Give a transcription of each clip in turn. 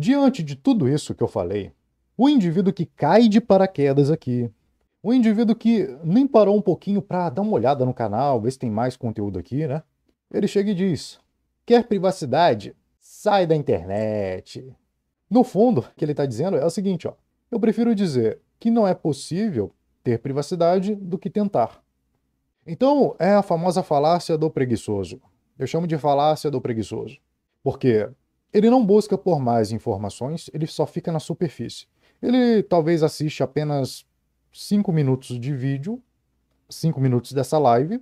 Diante de tudo isso que eu falei, o indivíduo que cai de paraquedas aqui, o indivíduo que nem parou um pouquinho para dar uma olhada no canal, ver se tem mais conteúdo aqui, né? Ele chega e diz: quer privacidade? Sai da internet. No fundo, o que ele está dizendo é o seguinte: ó, eu prefiro dizer que não é possível ter privacidade do que tentar. Então, é a famosa falácia do preguiçoso. Eu chamo de falácia do preguiçoso. Porque ele não busca por mais informações, ele só fica na superfície. Ele talvez assiste apenas 5 minutos de vídeo, 5 minutos dessa live,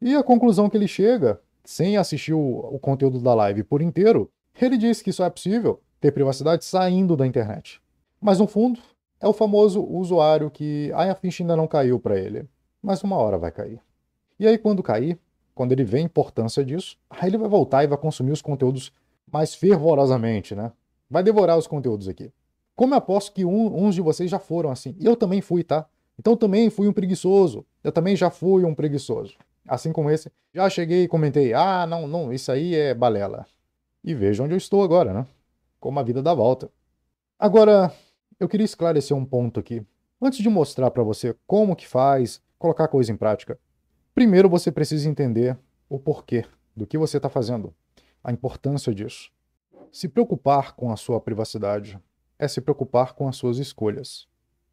e a conclusão que ele chega, sem assistir o, o conteúdo da live por inteiro, ele diz que só é possível ter privacidade saindo da internet. Mas no fundo, é o famoso usuário que a ficha ainda não caiu para ele, mas uma hora vai cair. E aí quando cair, quando ele vê a importância disso, aí ele vai voltar e vai consumir os conteúdos mais fervorosamente, né? Vai devorar os conteúdos aqui. Como eu aposto que um, uns de vocês já foram assim. Eu também fui, tá? Então também fui um preguiçoso. Eu também já fui um preguiçoso. Assim como esse, já cheguei e comentei: ah, não, não, isso aí é balela. E veja onde eu estou agora, né? Como a vida dá volta. Agora, eu queria esclarecer um ponto aqui. Antes de mostrar para você como que faz, colocar a coisa em prática, primeiro você precisa entender o porquê do que você está fazendo a importância disso. Se preocupar com a sua privacidade é se preocupar com as suas escolhas.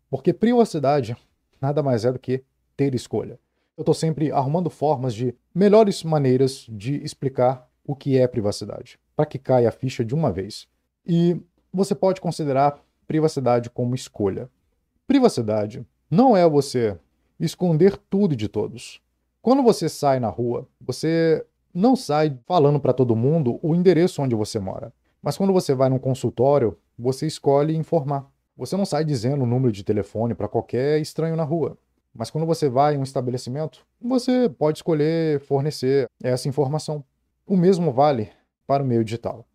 Porque privacidade nada mais é do que ter escolha. Eu estou sempre arrumando formas de melhores maneiras de explicar o que é privacidade, para que caia a ficha de uma vez. E você pode considerar privacidade como escolha. Privacidade não é você esconder tudo de todos. Quando você sai na rua, você não sai falando para todo mundo o endereço onde você mora. Mas quando você vai num consultório, você escolhe informar. Você não sai dizendo o número de telefone para qualquer estranho na rua. Mas quando você vai em um estabelecimento, você pode escolher fornecer essa informação. O mesmo vale para o meio digital.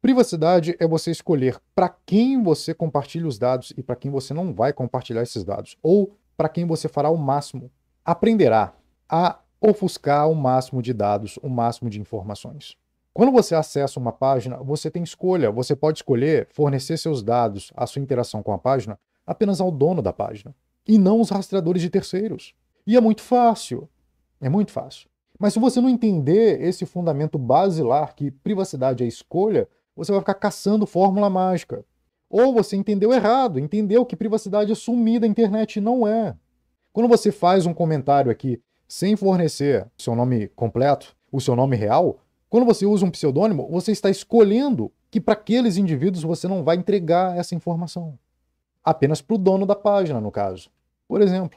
Privacidade é você escolher para quem você compartilha os dados e para quem você não vai compartilhar esses dados, ou para quem você fará o máximo. Aprenderá a ofuscar o máximo de dados, o máximo de informações. Quando você acessa uma página, você tem escolha. Você pode escolher fornecer seus dados, a sua interação com a página, apenas ao dono da página, e não aos rastreadores de terceiros. E é muito fácil. É muito fácil. Mas se você não entender esse fundamento basilar que privacidade é escolha, você vai ficar caçando fórmula mágica. Ou você entendeu errado, entendeu que privacidade é sumir da internet não é. Quando você faz um comentário aqui, sem fornecer seu nome completo, o seu nome real, quando você usa um pseudônimo, você está escolhendo que para aqueles indivíduos você não vai entregar essa informação. Apenas para o dono da página, no caso. Por exemplo,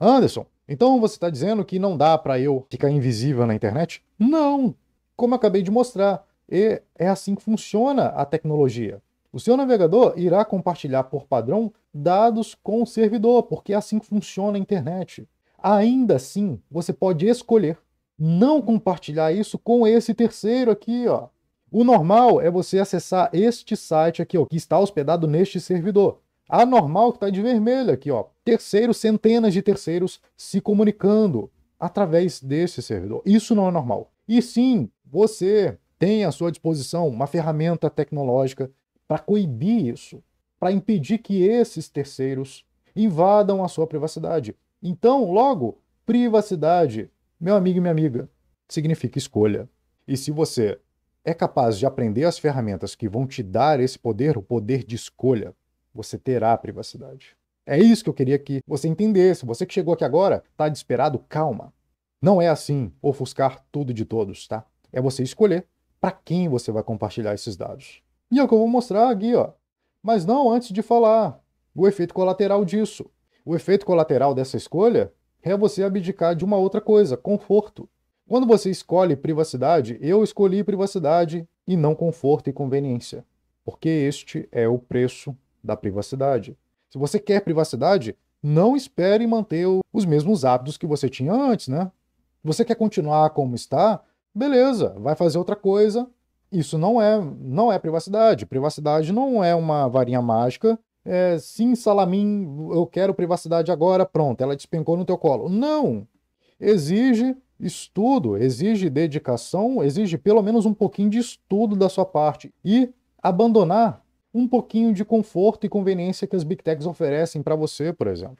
Anderson, então você está dizendo que não dá para eu ficar invisível na internet? Não! Como acabei de mostrar, e é assim que funciona a tecnologia. O seu navegador irá compartilhar por padrão dados com o servidor, porque é assim que funciona a internet ainda assim você pode escolher não compartilhar isso com esse terceiro aqui, ó. O normal é você acessar este site aqui, ó, que está hospedado neste servidor. A normal que está de vermelho aqui, ó. Terceiros, centenas de terceiros se comunicando através desse servidor. Isso não é normal. E sim, você tem à sua disposição uma ferramenta tecnológica para coibir isso, para impedir que esses terceiros invadam a sua privacidade. Então, logo, privacidade, meu amigo e minha amiga, significa escolha. E se você é capaz de aprender as ferramentas que vão te dar esse poder, o poder de escolha, você terá privacidade. É isso que eu queria que você entendesse. Você que chegou aqui agora, tá desesperado, calma. Não é assim ofuscar tudo de todos, tá? É você escolher para quem você vai compartilhar esses dados. E é o que eu vou mostrar aqui, ó. Mas não antes de falar o efeito colateral disso. O efeito colateral dessa escolha é você abdicar de uma outra coisa, conforto. Quando você escolhe privacidade, eu escolhi privacidade e não conforto e conveniência, porque este é o preço da privacidade. Se você quer privacidade, não espere manter os mesmos hábitos que você tinha antes, né? Você quer continuar como está? Beleza, vai fazer outra coisa. Isso não é, não é privacidade. Privacidade não é uma varinha mágica é, sim, salamin eu quero privacidade agora, pronto, ela despencou no teu colo. Não! Exige estudo, exige dedicação, exige pelo menos um pouquinho de estudo da sua parte e abandonar um pouquinho de conforto e conveniência que as big techs oferecem para você, por exemplo.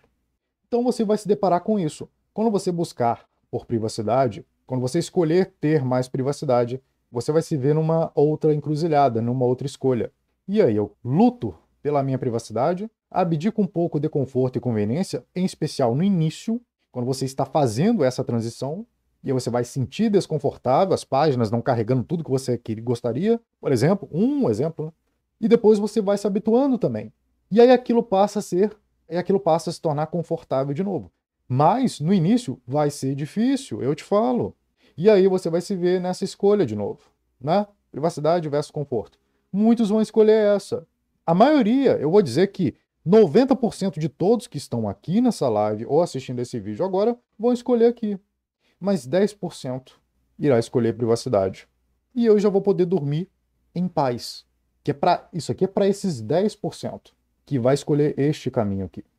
Então você vai se deparar com isso. Quando você buscar por privacidade, quando você escolher ter mais privacidade, você vai se ver numa outra encruzilhada, numa outra escolha. E aí, eu luto pela minha privacidade, abdico um pouco de conforto e conveniência, em especial no início, quando você está fazendo essa transição, e aí você vai sentir desconfortável, as páginas não carregando tudo que você queria, gostaria, por exemplo, um exemplo, né? e depois você vai se habituando também. E aí aquilo passa a ser, e aquilo passa a se tornar confortável de novo. Mas no início vai ser difícil, eu te falo. E aí você vai se ver nessa escolha de novo, né? Privacidade versus conforto. Muitos vão escolher essa a maioria, eu vou dizer que 90% de todos que estão aqui nessa live ou assistindo esse vídeo agora vão escolher aqui. Mas 10% irá escolher privacidade. E eu já vou poder dormir em paz. Que é para isso aqui é para esses 10% que vai escolher este caminho aqui.